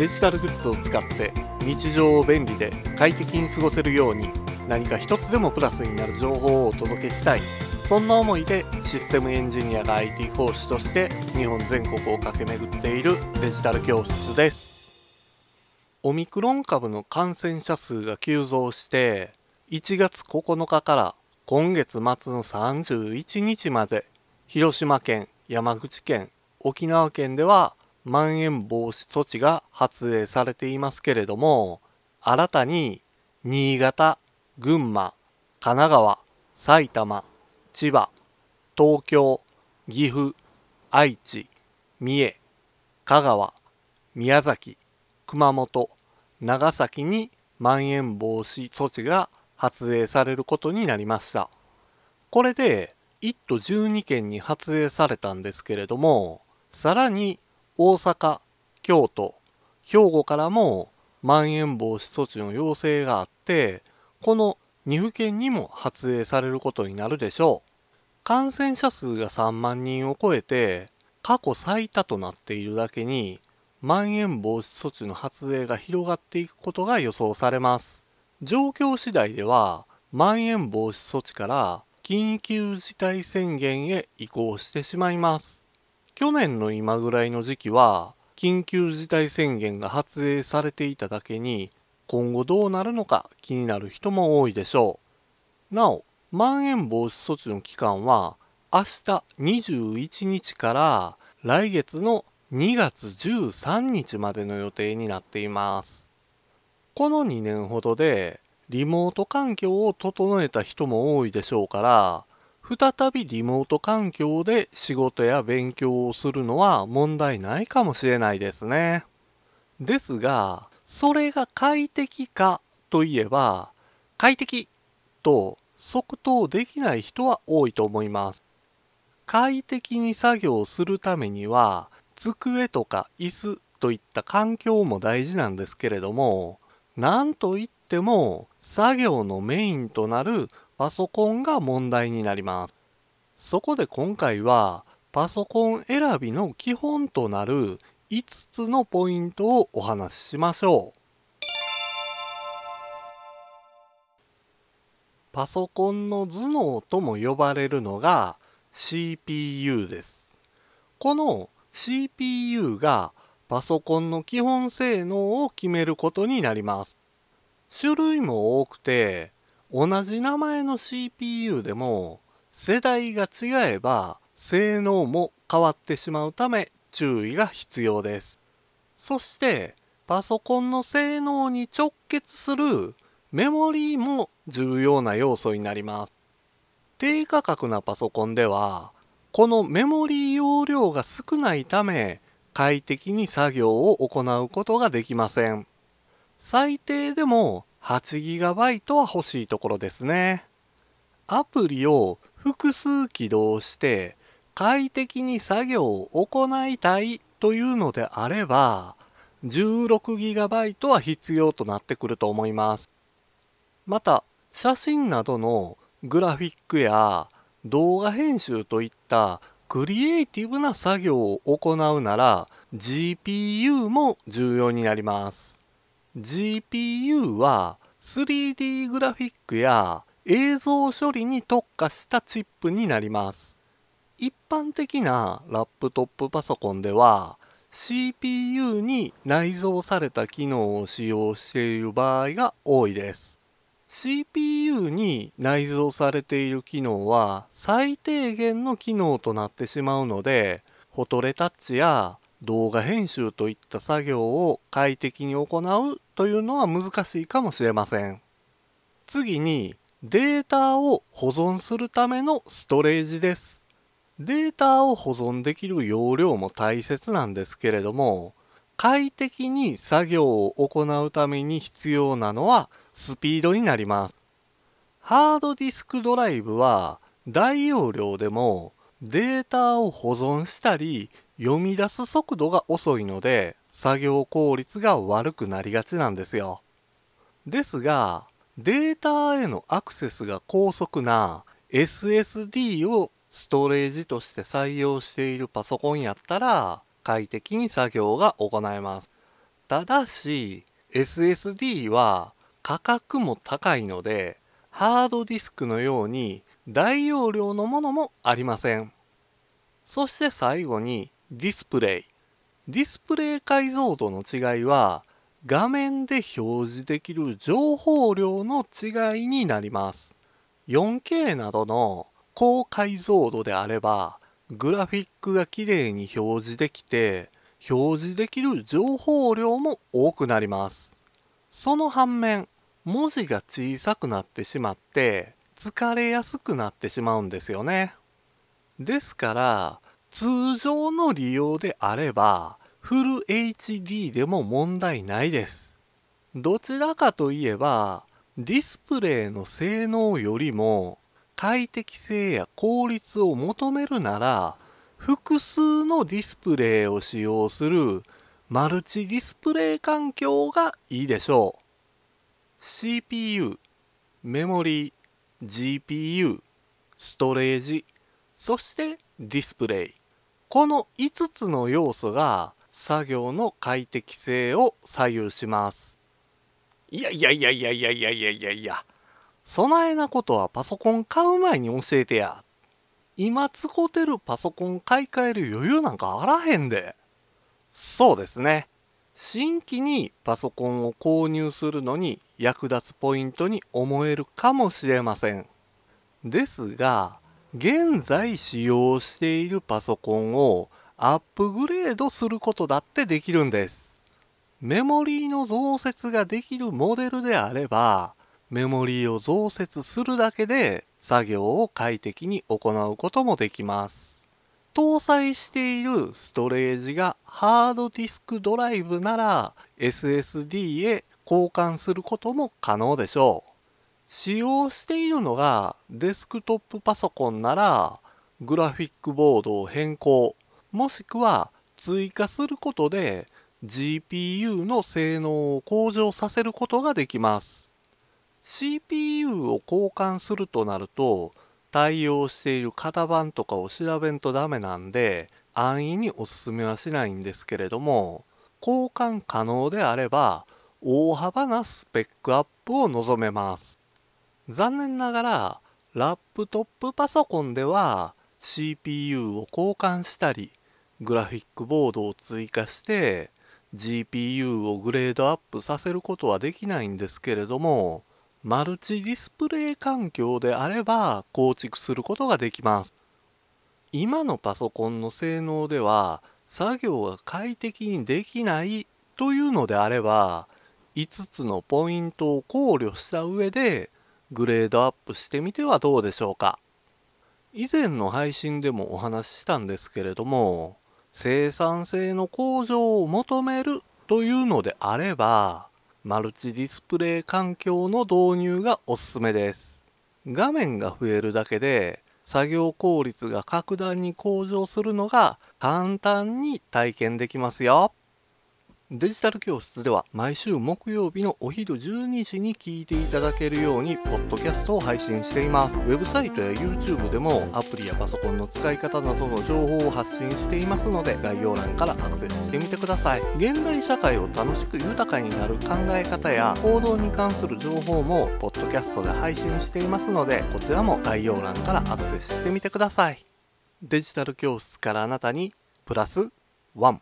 デジタルグッズを使って日常を便利で快適に過ごせるように何か一つでもプラスになる情報をお届けしたいそんな思いでシステムエンジニアが IT 講師として日本全国を駆け巡っているデジタル教室ですオミクロン株の感染者数が急増して1月9日から今月末の31日まで広島県山口県沖縄県ではまん延防止措置が発令されていますけれども、新たに新潟、群馬、神奈川、埼玉、千葉、東京、岐阜、愛知、三重、香川、宮崎、熊本、長崎にまん延防止措置が発令されることになりました。これで1都12県に発令されたんですけれども、さらに大阪、京都、兵庫からもまん延防止措置の要請があって、この2府県にも発令されることになるでしょう。感染者数が3万人を超えて、過去最多となっているだけに、まん延防止措置の発令が広がっていくことが予想されます。状況次第では、まん延防止措置から緊急事態宣言へ移行してしまいます。去年の今ぐらいの時期は緊急事態宣言が発令されていただけに今後どうなるのか気になる人も多いでしょうなおまん延防止措置の期間は明日21日から来月の2月13日までの予定になっていますこの2年ほどでリモート環境を整えた人も多いでしょうから再びリモート環境で仕事や勉強をするのは問題ないかもしれないですね。ですが、それが快適かといえば、快適と即答できない人は多いと思います。快適に作業するためには、机とか椅子といった環境も大事なんですけれども、なんといっても作業のメインとなるパソコンが問題になります。そこで今回はパソコン選びの基本となる5つのポイントをお話ししましょう。パソコンの頭脳とも呼ばれるのが CPU です。この CPU がパソコンの基本性能を決めることになります。種類も多くて同じ名前の CPU でも世代が違えば性能も変わってしまうため注意が必要です。そしてパソコンの性能に直結するメモリーも重要な要素になります。低価格なパソコンではこのメモリー容量が少ないため快適に作業を行うことができません。最低でも 8GB は欲しいところですね。アプリを複数起動して快適に作業を行いたいというのであれば 16GB は必要となってくると思います。また写真などのグラフィックや動画編集といったクリエイティブな作業を行うなら GPU も重要になります。GPU は 3D グラフィックや映像処理に特化したチップになります一般的なラップトップパソコンでは CPU に内蔵された機能を使用している場合が多いです CPU に内蔵されている機能は最低限の機能となってしまうのでフォトレタッチや動画編集といった作業を快適に行うというのは難しいかもしれません。次にデータを保存するためのストレージです。データを保存できる容量も大切なんですけれども快適に作業を行うために必要なのはスピードになります。ハードディスクドライブは大容量でもデータを保存したり読み出す速度が遅いので作業効率が悪くなりがちなんですよ。ですがデータへのアクセスが高速な SSD をストレージとして採用しているパソコンやったら快適に作業が行えます。ただし SSD は価格も高いのでハードディスクのように大容量のものもありません。そして最後にディスプレイディスプレイ解像度の違いは画面で表示できる情報量の違いになります 4K などの高解像度であればグラフィックがきれいに表示できて表示できる情報量も多くなりますその反面文字が小さくなってしまって疲れやすくなってしまうんですよねですから通常の利用であればフル HD でも問題ないですどちらかといえばディスプレイの性能よりも快適性や効率を求めるなら複数のディスプレイを使用するマルチディスプレイ環境がいいでしょう CPU メモリ GPU ストレージそしてディスプレイこの5つの要素が作業の快適性を左右しますいやいやいやいやいやいやいやいやいやそないなことはパソコン買う前に教えてや今使うてるパソコン買い替える余裕なんかあらへんでそうですね新規にパソコンを購入するのに役立つポイントに思えるかもしれませんですが現在使用しているパソコンをアップグレードすることだってできるんです。メモリーの増設ができるモデルであれば、メモリーを増設するだけで作業を快適に行うこともできます。搭載しているストレージがハードディスクドライブなら SSD へ交換することも可能でしょう。使用しているのがデスクトップパソコンならグラフィックボードを変更もしくは追加することで GPU の性能を向上させることができます CPU を交換するとなると対応している型番とかを調べんとダメなんで安易におすすめはしないんですけれども交換可能であれば大幅なスペックアップを望めます残念ながらラップトップパソコンでは CPU を交換したりグラフィックボードを追加して GPU をグレードアップさせることはできないんですけれどもマルチディスプレイ環境であれば構築することができます今のパソコンの性能では作業が快適にできないというのであれば5つのポイントを考慮した上でグレードアップしてみてはどうでしょうか以前の配信でもお話ししたんですけれども生産性の向上を求めるというのであればマルチディスプレイ環境の導入がおすすめです画面が増えるだけで作業効率が格段に向上するのが簡単に体験できますよデジタル教室では毎週木曜日のお昼12時に聞いていただけるようにポッドキャストを配信していますウェブサイトや YouTube でもアプリやパソコンの使い方などの情報を発信していますので概要欄からアクセスしてみてください現代社会を楽しく豊かになる考え方や行動に関する情報もポッドキャストで配信していますのでこちらも概要欄からアクセスしてみてくださいデジタル教室からあなたにプラスワ1